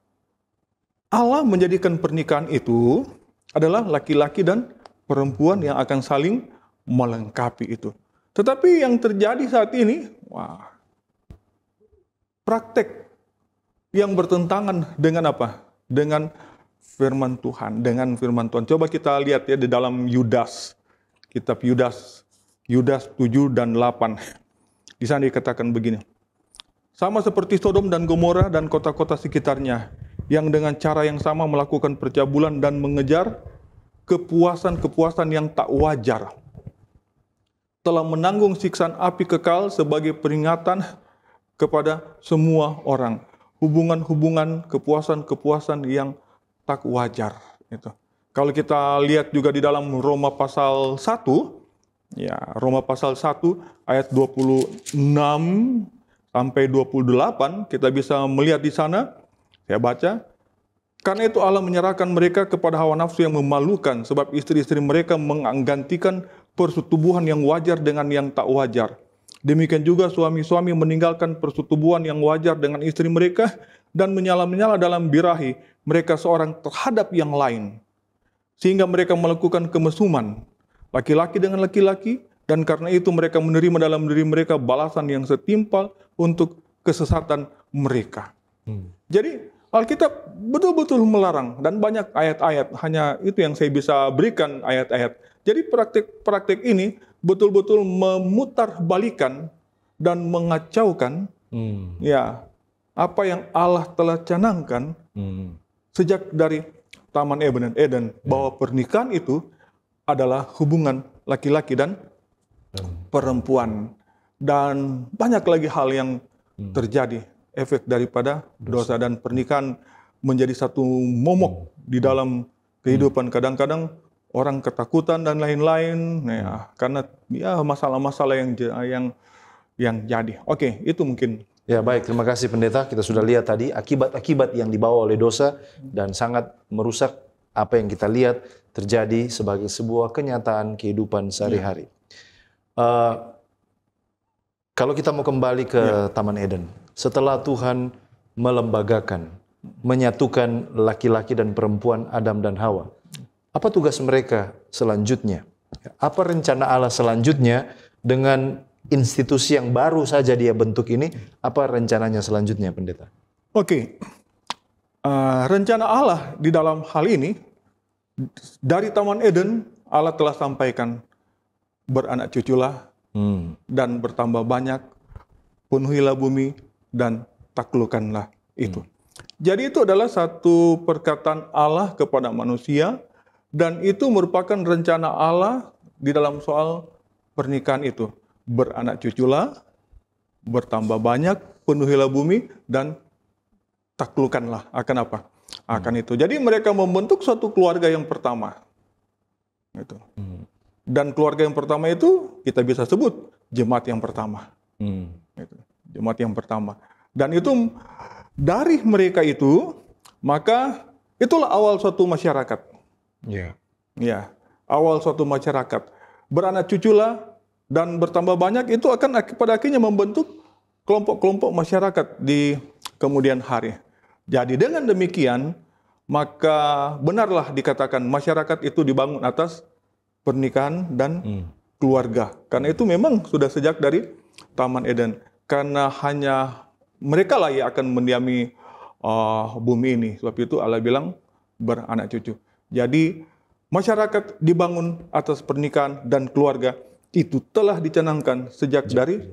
Allah menjadikan pernikahan itu adalah laki-laki dan perempuan yang akan saling melengkapi itu. Tetapi yang terjadi saat ini, wah, praktek yang bertentangan dengan apa? Dengan firman Tuhan, dengan firman Tuhan. Coba kita lihat ya di dalam Yudas, kitab Yudas, Yudas 7 dan 8. Di sana dikatakan begini, sama seperti Sodom dan Gomora dan kota-kota sekitarnya, yang dengan cara yang sama melakukan percabulan dan mengejar kepuasan-kepuasan yang tak wajar. Telah menanggung siksaan api kekal sebagai peringatan kepada semua orang. Hubungan-hubungan kepuasan-kepuasan yang tak wajar. Itu. Kalau kita lihat juga di dalam Roma pasal 1, ya Roma pasal 1 ayat 26 sampai 28, kita bisa melihat di sana, saya baca, karena itu Allah menyerahkan mereka kepada hawa nafsu yang memalukan sebab istri-istri mereka menggantikan persetubuhan yang wajar dengan yang tak wajar. Demikian juga suami-suami meninggalkan persetubuhan yang wajar dengan istri mereka dan menyala-menyala dalam birahi mereka seorang terhadap yang lain. Sehingga mereka melakukan kemesuman, laki-laki dengan laki-laki, dan karena itu mereka menerima dalam diri mereka balasan yang setimpal untuk kesesatan mereka. Hmm. Jadi Alkitab betul-betul melarang dan banyak ayat-ayat. Hanya itu yang saya bisa berikan ayat-ayat. Jadi praktik-praktik ini betul-betul memutar dan mengacaukan hmm. ya apa yang Allah telah canangkan hmm. sejak dari Taman Eden, Eden hmm. bahwa pernikahan itu adalah hubungan laki-laki dan hmm. perempuan dan banyak lagi hal yang hmm. terjadi efek daripada dosa, dan pernikahan menjadi satu momok hmm. di dalam kehidupan. Kadang-kadang orang ketakutan dan lain-lain nah, ya karena ya masalah-masalah yang yang yang jadi. Oke, itu mungkin. Ya, baik. Terima kasih pendeta. Kita sudah lihat tadi akibat-akibat yang dibawa oleh dosa dan sangat merusak apa yang kita lihat terjadi sebagai sebuah kenyataan kehidupan sehari-hari. Ya. Uh, kalau kita mau kembali ke ya. Taman Eden, setelah Tuhan melembagakan, menyatukan laki-laki dan perempuan Adam dan Hawa. Apa tugas mereka selanjutnya? Apa rencana Allah selanjutnya dengan institusi yang baru saja dia bentuk ini? Apa rencananya selanjutnya, pendeta? Oke, uh, rencana Allah di dalam hal ini dari Taman Eden Allah telah sampaikan beranak cuculah hmm. dan bertambah banyak penuhilah bumi dan taklukkanlah itu. Hmm. Jadi itu adalah satu perkataan Allah kepada manusia dan itu merupakan rencana Allah di dalam soal pernikahan itu. Beranak cuculah, bertambah banyak, penuhilah bumi dan taklukkanlah akan apa? Hmm. Akan hmm. itu. Jadi mereka membentuk suatu keluarga yang pertama. Gitu. Hmm. Dan keluarga yang pertama itu kita bisa sebut jemaat yang pertama. Hmm jemaat yang pertama. Dan itu dari mereka itu, maka itulah awal suatu masyarakat. Ya. Ya, awal suatu masyarakat. Beranak cuculah dan bertambah banyak itu akan pada akhirnya membentuk kelompok-kelompok masyarakat di kemudian hari. Jadi dengan demikian, maka benarlah dikatakan masyarakat itu dibangun atas pernikahan dan hmm. keluarga. Karena itu memang sudah sejak dari Taman Eden karena hanya mereka lah yang akan mendiami uh, bumi ini. Sebab itu Allah bilang beranak cucu. Jadi masyarakat dibangun atas pernikahan dan keluarga itu telah dicanangkan sejak ya. dari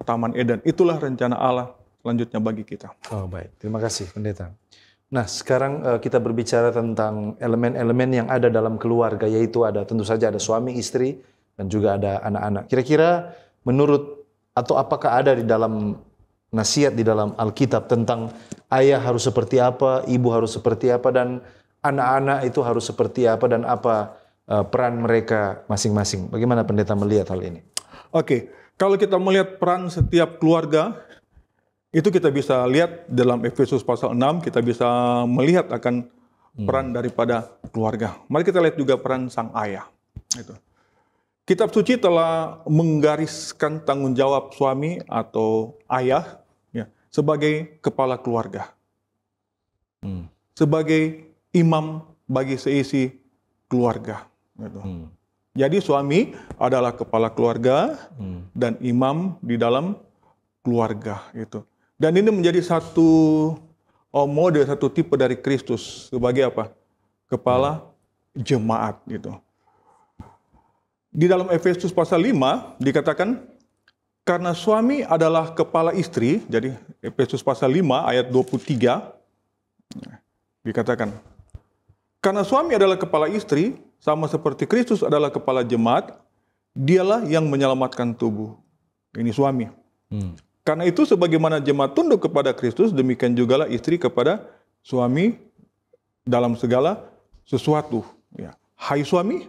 Taman Eden. Itulah rencana Allah selanjutnya bagi kita. Oh baik, terima kasih pendeta. Nah, sekarang uh, kita berbicara tentang elemen-elemen yang ada dalam keluarga, yaitu ada tentu saja ada suami, istri, dan juga ada anak-anak. Kira-kira menurut atau apakah ada di dalam nasihat di dalam Alkitab tentang ayah harus seperti apa, ibu harus seperti apa dan anak-anak itu harus seperti apa dan apa e, peran mereka masing-masing. Bagaimana pendeta melihat hal ini? Oke, kalau kita melihat peran setiap keluarga itu kita bisa lihat dalam Efesus pasal 6 kita bisa melihat akan hmm. peran hmm. daripada keluarga. Mari kita lihat juga peran sang ayah. Itu. Kitab suci telah menggariskan tanggung jawab suami atau ayah ya, sebagai kepala keluarga, hmm. sebagai imam bagi seisi keluarga. Gitu. Hmm. Jadi suami adalah kepala keluarga hmm. dan imam di dalam keluarga gitu. Dan ini menjadi satu oh, mode, satu tipe dari Kristus sebagai apa? Kepala hmm. jemaat gitu di dalam Efesus pasal 5 dikatakan karena suami adalah kepala istri, jadi Efesus pasal 5 ayat 23 dikatakan karena suami adalah kepala istri sama seperti Kristus adalah kepala jemaat, dialah yang menyelamatkan tubuh. Ini suami. Hmm. Karena itu sebagaimana jemaat tunduk kepada Kristus, demikian jugalah istri kepada suami dalam segala sesuatu. Ya. Hai suami,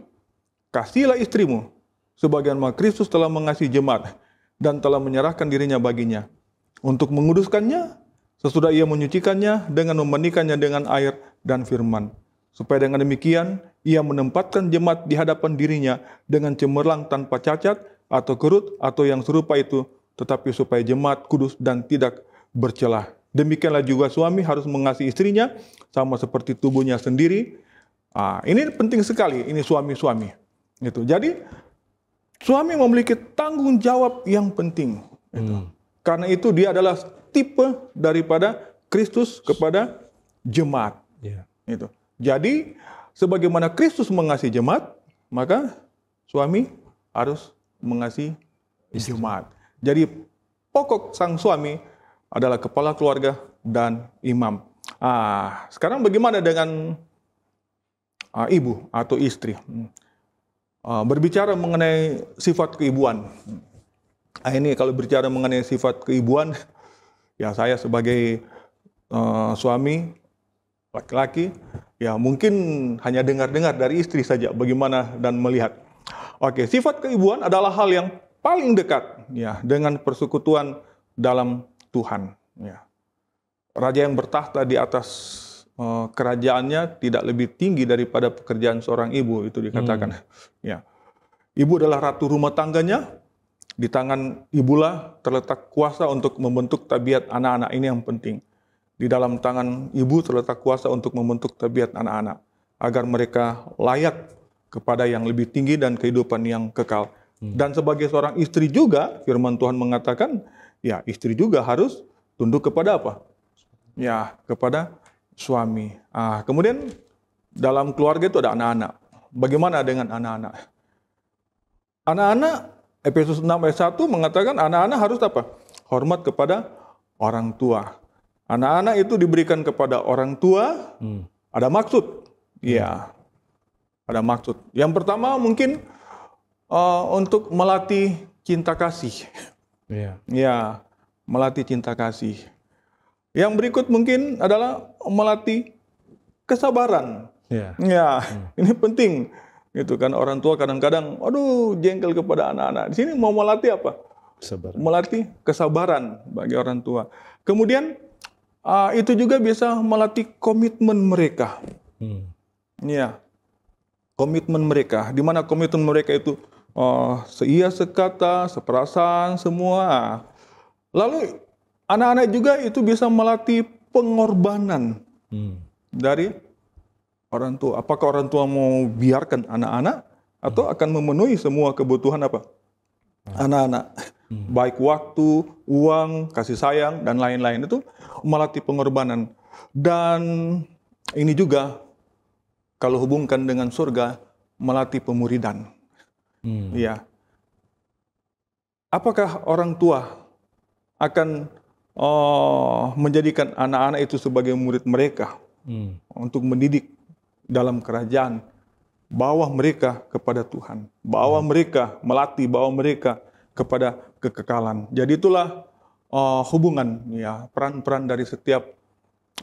Kasihlah istrimu, sebagaimana Kristus telah mengasihi jemaat dan telah menyerahkan dirinya baginya untuk menguduskannya sesudah ia menyucikannya dengan memandikannya dengan air dan firman. Supaya dengan demikian ia menempatkan jemaat di hadapan dirinya dengan cemerlang tanpa cacat atau kerut atau yang serupa itu, tetapi supaya jemaat kudus dan tidak bercelah. Demikianlah juga suami harus mengasihi istrinya sama seperti tubuhnya sendiri. Ah, ini penting sekali, ini suami-suami. Gitu. Jadi suami memiliki tanggung jawab yang penting. Gitu. Hmm. Karena itu dia adalah tipe daripada Kristus kepada jemaat. Yeah. Itu. Jadi sebagaimana Kristus mengasihi jemaat, maka suami harus mengasihi jemaat. Jadi pokok sang suami adalah kepala keluarga dan imam. Ah, sekarang bagaimana dengan ah, ibu atau istri? Hmm. Ah, berbicara mengenai sifat keibuan. Nah, ini kalau berbicara mengenai sifat keibuan, ya saya sebagai uh, suami laki-laki, ya mungkin hanya dengar-dengar dari istri saja bagaimana dan melihat. Oke, sifat keibuan adalah hal yang paling dekat ya dengan persekutuan dalam Tuhan. Ya. Raja yang bertahta di atas Eh, kerajaannya tidak lebih tinggi daripada pekerjaan seorang ibu itu dikatakan. Hmm. Ya. Ibu adalah ratu rumah tangganya. Di tangan ibulah terletak kuasa untuk membentuk tabiat anak-anak ini yang penting. Di dalam tangan ibu terletak kuasa untuk membentuk tabiat anak-anak agar mereka layak kepada yang lebih tinggi dan kehidupan yang kekal. Hmm. Dan sebagai seorang istri juga firman Tuhan mengatakan, ya istri juga harus tunduk kepada apa? Ya, kepada suami. Ah, kemudian dalam keluarga itu ada anak-anak. Bagaimana dengan anak-anak? Anak-anak Efesus 6 ayat 1 mengatakan anak-anak harus apa? Hormat kepada orang tua. Anak-anak itu diberikan kepada orang tua. Hmm. Ada maksud. Iya. Hmm. Ada maksud. Yang pertama mungkin uh, untuk melatih cinta kasih. Iya. Yeah. Ya, melatih cinta kasih. Yang berikut mungkin adalah melatih kesabaran. Yeah. Ya, hmm. ini penting. itu kan orang tua kadang-kadang, aduh jengkel kepada anak-anak. Di sini mau melatih apa? Sabar. Melatih kesabaran bagi orang tua. Kemudian uh, itu juga bisa melatih komitmen mereka. Hmm. Ya, komitmen mereka. Di mana komitmen mereka itu uh, seia sekata, seperasaan semua. Lalu anak-anak juga itu bisa melatih pengorbanan hmm. dari orang tua. Apakah orang tua mau biarkan anak-anak atau hmm. akan memenuhi semua kebutuhan apa? Anak-anak. Hmm. Baik waktu, uang, kasih sayang dan lain-lain itu melatih pengorbanan. Dan ini juga kalau hubungkan dengan surga melatih pemuridan. Hmm. Ya. Apakah orang tua akan uh, menjadikan anak-anak itu sebagai murid mereka hmm. untuk mendidik dalam kerajaan bawa mereka kepada Tuhan, bawa hmm. mereka melatih, bawa mereka kepada kekekalan. Jadi itulah uh, hubungan ya peran-peran dari setiap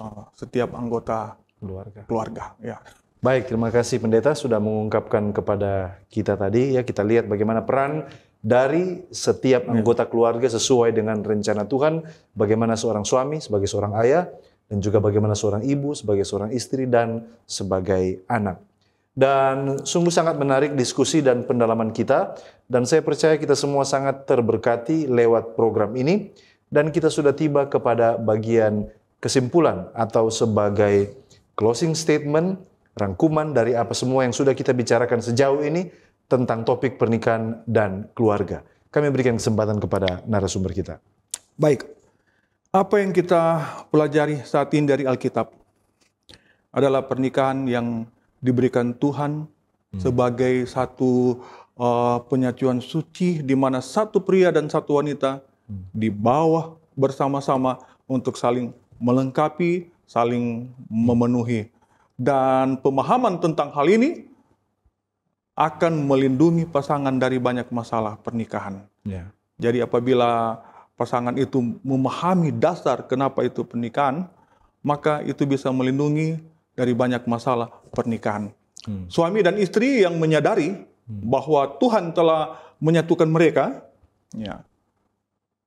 uh, setiap anggota keluarga. Keluarga, ya. Baik, terima kasih pendeta sudah mengungkapkan kepada kita tadi ya kita lihat bagaimana peran dari setiap ya. anggota keluarga sesuai dengan rencana Tuhan, bagaimana seorang suami sebagai seorang ayah dan juga bagaimana seorang ibu sebagai seorang istri dan sebagai anak. Dan sungguh sangat menarik diskusi dan pendalaman kita dan saya percaya kita semua sangat terberkati lewat program ini dan kita sudah tiba kepada bagian kesimpulan atau sebagai closing statement rangkuman dari apa semua yang sudah kita bicarakan sejauh ini tentang topik pernikahan dan keluarga. Kami berikan kesempatan kepada narasumber kita. Baik, apa yang kita pelajari saat ini dari Alkitab adalah pernikahan yang diberikan Tuhan hmm. sebagai satu uh, eh, penyatuan suci di mana satu pria dan satu wanita hmm. di bawah bersama-sama untuk saling melengkapi, saling memenuhi. Dan pemahaman tentang hal ini akan melindungi pasangan dari banyak masalah pernikahan. Ya. Jadi apabila pasangan itu memahami dasar kenapa itu pernikahan, maka itu bisa melindungi dari banyak masalah pernikahan. Hmm. Suami dan istri yang menyadari hmm. bahwa Tuhan telah menyatukan mereka, ya,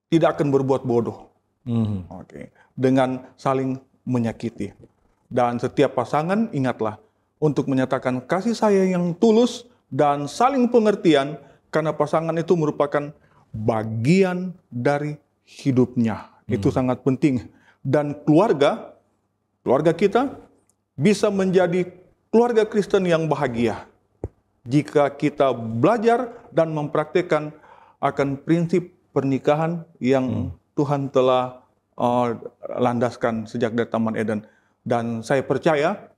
tidak akan berbuat bodoh. Hmm. Oke, dengan saling menyakiti. Dan setiap pasangan ingatlah untuk menyatakan kasih sayang yang tulus dan saling pengertian karena pasangan itu merupakan bagian dari hidupnya. Hmm. Itu sangat penting. Dan keluarga, keluarga kita bisa menjadi keluarga Kristen yang bahagia jika kita belajar dan mempraktekkan akan prinsip pernikahan yang hmm. Tuhan telah uh, landaskan sejak dari Taman Eden. Dan saya percaya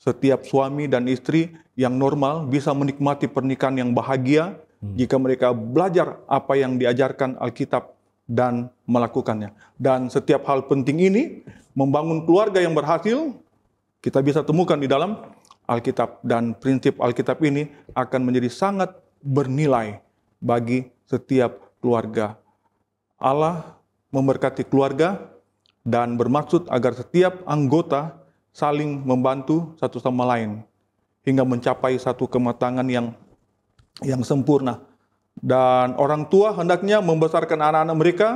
setiap suami dan istri yang normal bisa menikmati pernikahan yang bahagia hmm. jika mereka belajar apa yang diajarkan Alkitab dan melakukannya. Dan setiap hal penting ini membangun keluarga yang berhasil kita bisa temukan di dalam Alkitab dan prinsip Alkitab ini akan menjadi sangat bernilai bagi setiap keluarga. Allah memberkati keluarga dan bermaksud agar setiap anggota saling membantu satu sama lain hingga mencapai satu kematangan yang yang sempurna. Dan orang tua hendaknya membesarkan anak-anak mereka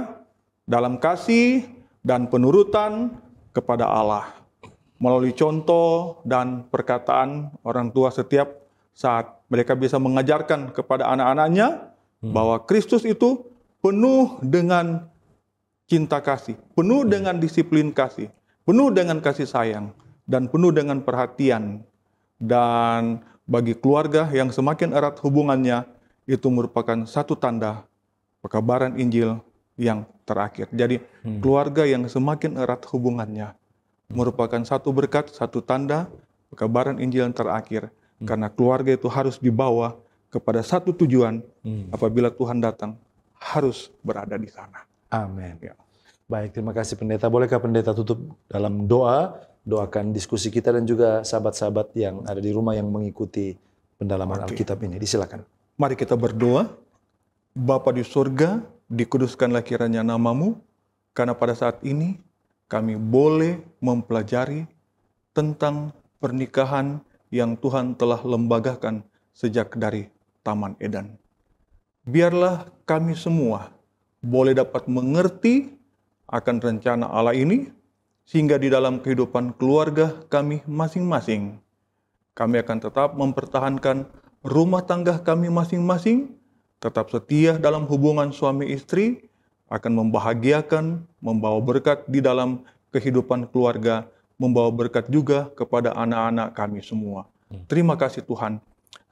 dalam kasih dan penurutan kepada Allah melalui contoh dan perkataan orang tua setiap saat mereka bisa mengajarkan kepada anak-anaknya hmm. bahwa Kristus itu penuh dengan cinta kasih, penuh hmm. dengan disiplin kasih, penuh dengan kasih sayang dan penuh dengan perhatian. Dan bagi keluarga yang semakin erat hubungannya, itu merupakan satu tanda pekabaran Injil yang terakhir. Jadi hmm. keluarga yang semakin erat hubungannya merupakan satu berkat, satu tanda pekabaran Injil yang terakhir. Hmm. Karena keluarga itu harus dibawa kepada satu tujuan hmm. apabila Tuhan datang harus berada di sana. Amin. Ya. Baik, terima kasih pendeta. Bolehkah pendeta tutup dalam doa doakan diskusi kita dan juga sahabat-sahabat yang ada di rumah yang mengikuti pendalaman okay. Alkitab ini. Disilakan. Mari kita berdoa. Bapa di surga, dikuduskanlah kiranya namamu, karena pada saat ini kami boleh mempelajari tentang pernikahan yang Tuhan telah lembagakan sejak dari Taman Eden. Biarlah kami semua boleh dapat mengerti akan rencana Allah ini sehingga di dalam kehidupan keluarga kami masing-masing, kami akan tetap mempertahankan rumah tangga kami masing-masing, tetap setia dalam hubungan suami istri, akan membahagiakan, membawa berkat di dalam kehidupan keluarga, membawa berkat juga kepada anak-anak kami semua. Hmm. Terima kasih Tuhan.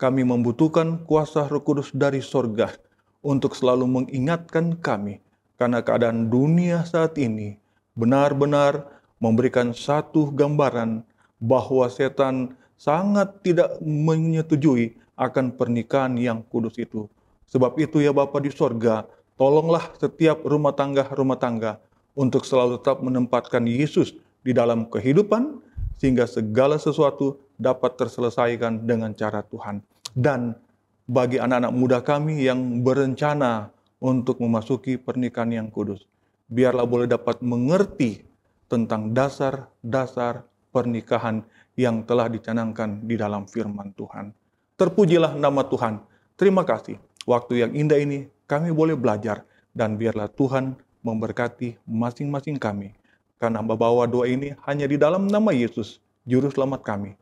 Kami membutuhkan kuasa Roh Kudus dari sorga untuk selalu mengingatkan kami karena keadaan dunia saat ini benar-benar memberikan satu gambaran bahwa setan sangat tidak menyetujui akan pernikahan yang kudus itu. Sebab itu ya Bapa di sorga, tolonglah setiap rumah tangga-rumah tangga untuk selalu tetap menempatkan Yesus di dalam kehidupan sehingga segala sesuatu dapat terselesaikan dengan cara Tuhan. Dan bagi anak-anak muda kami yang berencana untuk memasuki pernikahan yang kudus, biarlah boleh dapat mengerti tentang dasar-dasar pernikahan yang telah dicanangkan di dalam firman Tuhan. Terpujilah nama Tuhan. Terima kasih. Waktu yang indah ini kami boleh belajar dan biarlah Tuhan memberkati masing-masing kami. Karena membawa doa ini hanya di dalam nama Yesus, Juru Selamat kami.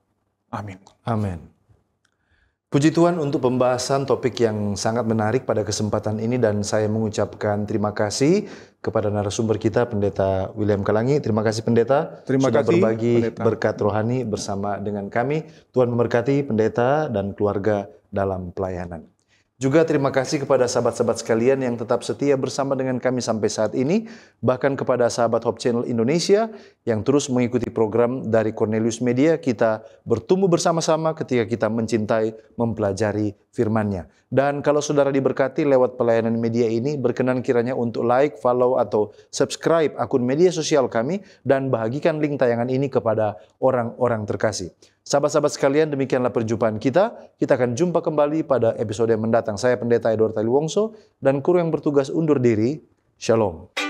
Amin. Amin. Puji Tuhan untuk pembahasan topik yang sangat menarik pada kesempatan ini dan saya mengucapkan terima kasih kepada narasumber kita Pendeta William Kalangi. Terima kasih Pendeta terima sudah kasih, berbagi pendeta. berkat rohani bersama dengan kami. Tuhan memberkati Pendeta dan keluarga dalam pelayanan. Juga terima kasih kepada sahabat-sahabat sekalian yang tetap setia bersama dengan kami sampai saat ini, bahkan kepada sahabat Hope Channel Indonesia yang terus mengikuti program dari Cornelius Media. Kita bertumbuh bersama-sama ketika kita mencintai, mempelajari firman-Nya. Dan kalau saudara diberkati lewat pelayanan media ini, berkenan kiranya untuk like, follow, atau subscribe akun media sosial kami dan bahagikan link tayangan ini kepada orang-orang terkasih. Sahabat-sahabat sekalian, demikianlah perjumpaan kita. Kita akan jumpa kembali pada episode yang mendatang. Saya Pendeta Edward Taliwongso dan kru yang bertugas undur diri. Shalom.